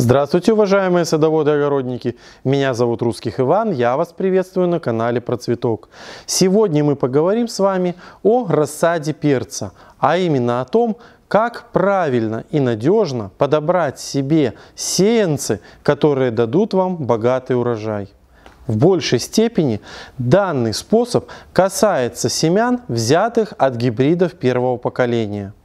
Здравствуйте, уважаемые садоводы и огородники! Меня зовут Русских Иван, я вас приветствую на канале Про Цветок. Сегодня мы поговорим с вами о рассаде перца, а именно о том, как правильно и надежно подобрать себе сеянцы, которые дадут вам богатый урожай. В большей степени данный способ касается семян, взятых от гибридов первого поколения –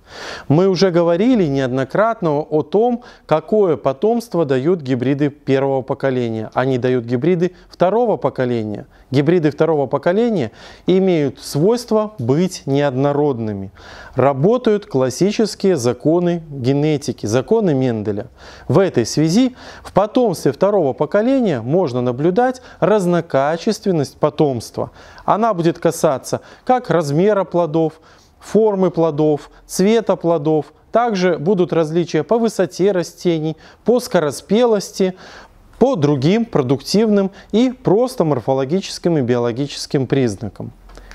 мы уже говорили неоднократно о том, какое потомство дают гибриды первого поколения. Они дают гибриды второго поколения. Гибриды второго поколения имеют свойство быть неоднородными. Работают классические законы генетики, законы Менделя. В этой связи в потомстве второго поколения можно наблюдать разнокачественность потомства. Она будет касаться как размера плодов, формы плодов, цвета плодов. Также будут различия по высоте растений, по скороспелости, по другим продуктивным и просто морфологическим и биологическим признакам.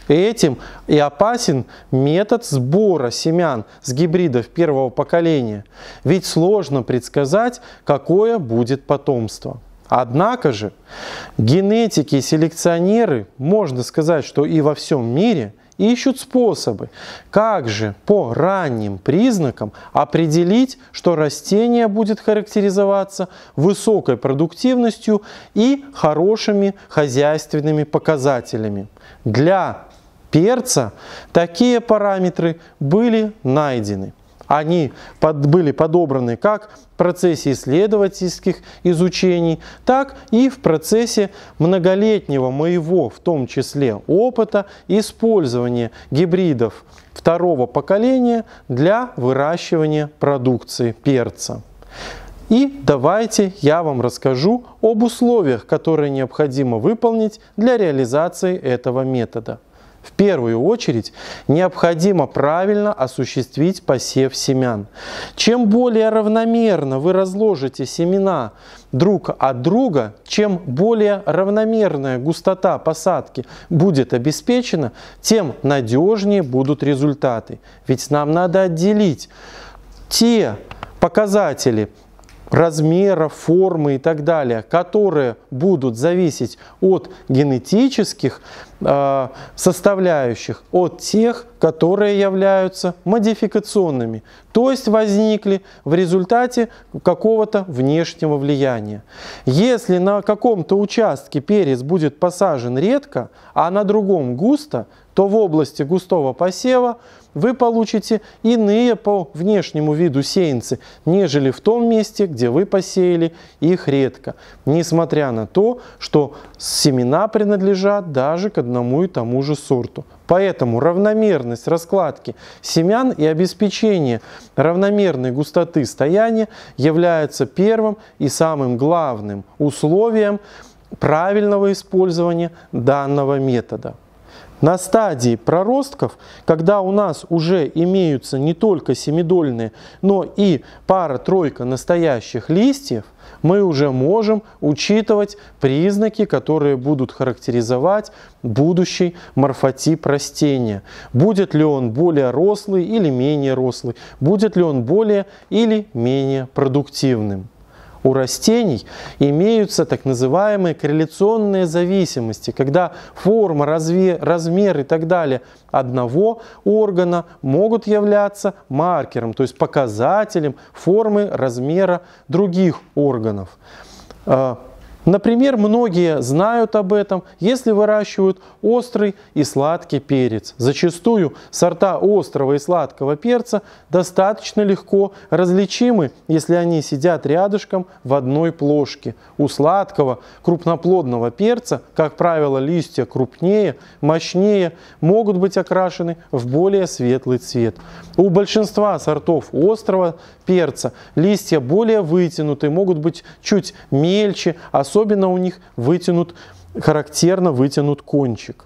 Этим и опасен метод сбора семян с гибридов первого поколения, ведь сложно предсказать, какое будет потомство. Однако же генетики и селекционеры, можно сказать, что и во всем мире – ищут способы, как же по ранним признакам определить, что растение будет характеризоваться высокой продуктивностью и хорошими хозяйственными показателями. Для перца такие параметры были найдены. Они под, были подобраны как в процессе исследовательских изучений, так и в процессе многолетнего моего, в том числе, опыта использования гибридов второго поколения для выращивания продукции перца. И давайте я вам расскажу об условиях, которые необходимо выполнить для реализации этого метода. В первую очередь необходимо правильно осуществить посев семян. Чем более равномерно вы разложите семена друг от друга, чем более равномерная густота посадки будет обеспечена, тем надежнее будут результаты. Ведь нам надо отделить те показатели, размера, формы и так далее, которые будут зависеть от генетических Э, составляющих от тех, которые являются модификационными, то есть возникли в результате какого-то внешнего влияния. Если на каком-то участке перец будет посажен редко, а на другом густо, то в области густого посева вы получите иные по внешнему виду сеянцы, нежели в том месте, где вы посеяли их редко, несмотря на то, что семена принадлежат даже к одному и тому же сорту. Поэтому равномерность раскладки семян и обеспечение равномерной густоты стояния является первым и самым главным условием правильного использования данного метода. На стадии проростков, когда у нас уже имеются не только семидольные, но и пара-тройка настоящих листьев, мы уже можем учитывать признаки, которые будут характеризовать будущий морфотип растения. Будет ли он более рослый или менее рослый, будет ли он более или менее продуктивным у растений имеются так называемые корреляционные зависимости, когда форма, разве, размер и так далее одного органа могут являться маркером, то есть показателем формы, размера других органов. А, Например, многие знают об этом, если выращивают острый и сладкий перец. Зачастую сорта острого и сладкого перца достаточно легко различимы, если они сидят рядышком в одной плошке. У сладкого крупноплодного перца, как правило, листья крупнее, мощнее, могут быть окрашены в более светлый цвет. У большинства сортов острого перца листья более вытянуты, могут быть чуть мельче, особенно особенно у них вытянут, характерно вытянут кончик.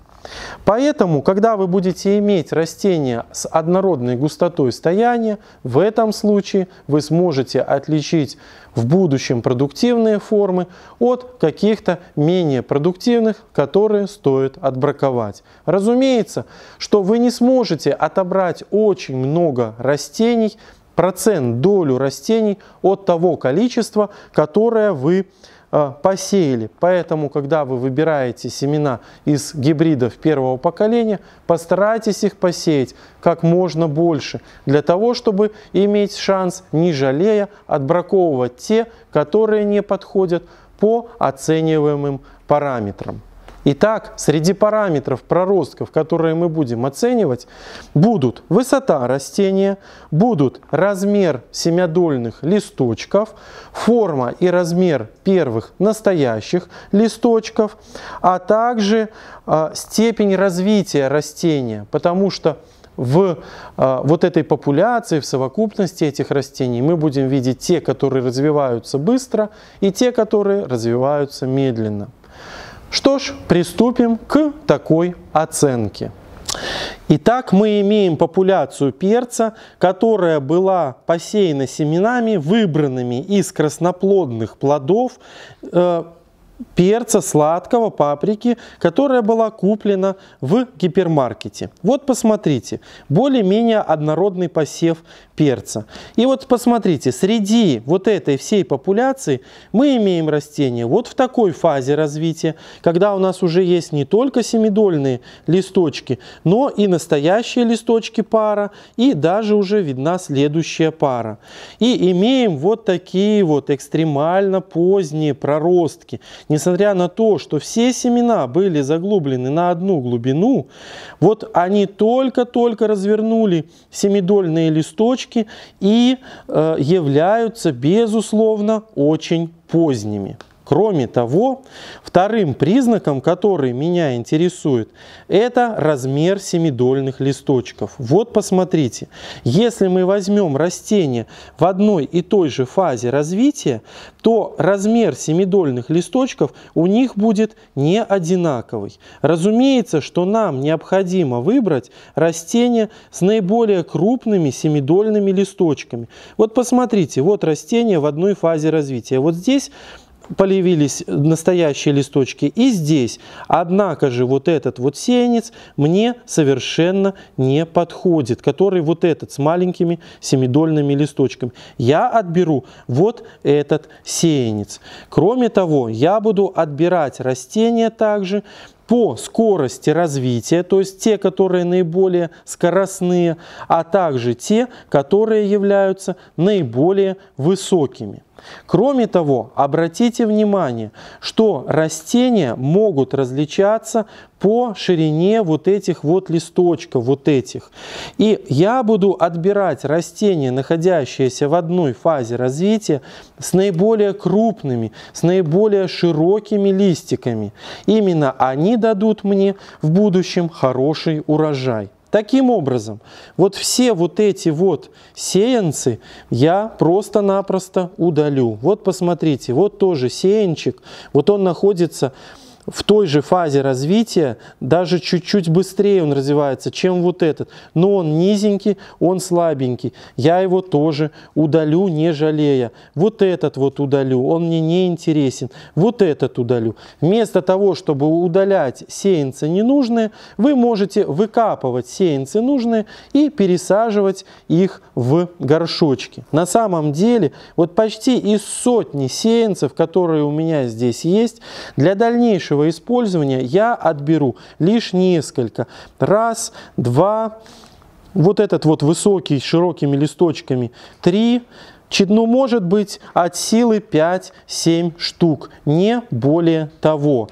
Поэтому, когда вы будете иметь растение с однородной густотой стояния, в этом случае вы сможете отличить в будущем продуктивные формы от каких-то менее продуктивных, которые стоит отбраковать. Разумеется, что вы не сможете отобрать очень много растений, процент, долю растений от того количества, которое вы Э, посеяли. Поэтому, когда вы выбираете семена из гибридов первого поколения, постарайтесь их посеять как можно больше, для того, чтобы иметь шанс, не жалея, отбраковывать те, которые не подходят по оцениваемым параметрам. Итак, среди параметров проростков, которые мы будем оценивать, будут высота растения, будут размер семядольных листочков, форма и размер первых настоящих листочков, а также э, степень развития растения, потому что в э, вот этой популяции, в совокупности этих растений мы будем видеть те, которые развиваются быстро, и те, которые развиваются медленно. Что ж, приступим к такой оценке. Итак, мы имеем популяцию перца, которая была посеяна семенами, выбранными из красноплодных плодов, э, перца сладкого, паприки, которая была куплена в гипермаркете. Вот посмотрите, более-менее однородный посев перца. И вот посмотрите, среди вот этой всей популяции мы имеем растения вот в такой фазе развития, когда у нас уже есть не только семидольные листочки, но и настоящие листочки пара, и даже уже видна следующая пара. И имеем вот такие вот экстремально поздние проростки несмотря на то, что все семена были заглублены на одну глубину, вот они только-только развернули семидольные листочки и э, являются, безусловно, очень поздними. Кроме того, вторым признаком, который меня интересует, это размер семидольных листочков. Вот посмотрите, если мы возьмем растение в одной и той же фазе развития, то размер семидольных листочков у них будет не одинаковый. Разумеется, что нам необходимо выбрать растение с наиболее крупными семидольными листочками. Вот посмотрите, вот растение в одной фазе развития. Вот здесь появились настоящие листочки и здесь. Однако же вот этот вот сеянец мне совершенно не подходит, который вот этот с маленькими семидольными листочками. Я отберу вот этот сеянец. Кроме того, я буду отбирать растения также по скорости развития, то есть те, которые наиболее скоростные, а также те, которые являются наиболее высокими. Кроме того, обратите внимание, что растения могут различаться по ширине вот этих вот листочков, вот этих. И я буду отбирать растения, находящиеся в одной фазе развития, с наиболее крупными, с наиболее широкими листиками. Именно они дадут мне в будущем хороший урожай. Таким образом, вот все вот эти вот сеянцы я просто-напросто удалю. Вот посмотрите, вот тоже сеянчик, вот он находится в той же фазе развития, даже чуть-чуть быстрее он развивается, чем вот этот. Но он низенький, он слабенький. Я его тоже удалю, не жалея. Вот этот вот удалю, он мне не интересен. Вот этот удалю. Вместо того, чтобы удалять сеянцы ненужные, вы можете выкапывать сеянцы нужные и пересаживать их в горшочки. На самом деле, вот почти из сотни сеянцев, которые у меня здесь есть, для дальнейшего дальнейшего использования я отберу лишь несколько. Раз, два, вот этот вот высокий широкими листочками, три, ну, может быть, от силы 5-7 штук, не более того.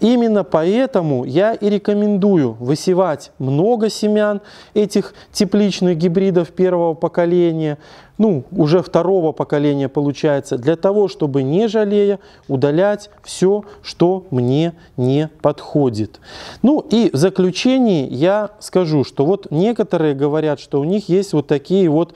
Именно поэтому я и рекомендую высевать много семян этих тепличных гибридов первого поколения, ну, уже второго поколения получается, для того, чтобы не жалея удалять все, что мне не подходит. Ну и в заключении я скажу, что вот некоторые говорят, что у них есть вот такие вот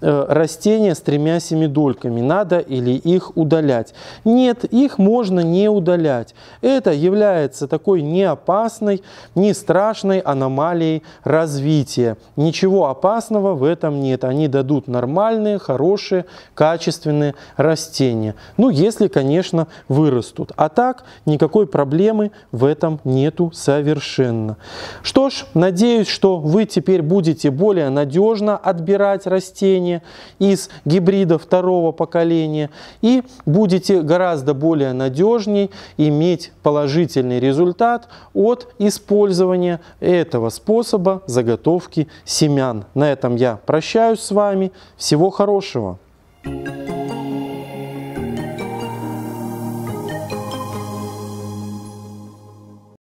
э, растения с тремя семидольками, надо или их удалять. Нет, их можно не удалять. Это является такой не опасной, не страшной аномалией развития. Ничего опасного в этом нет. Они дадут нормально нормальные, хорошие, качественные растения. Ну, если, конечно, вырастут. А так никакой проблемы в этом нету совершенно. Что ж, надеюсь, что вы теперь будете более надежно отбирать растения из гибрида второго поколения и будете гораздо более надежней иметь положительный результат от использования этого способа заготовки семян. На этом я прощаюсь с вами. Всего всего хорошего! thank you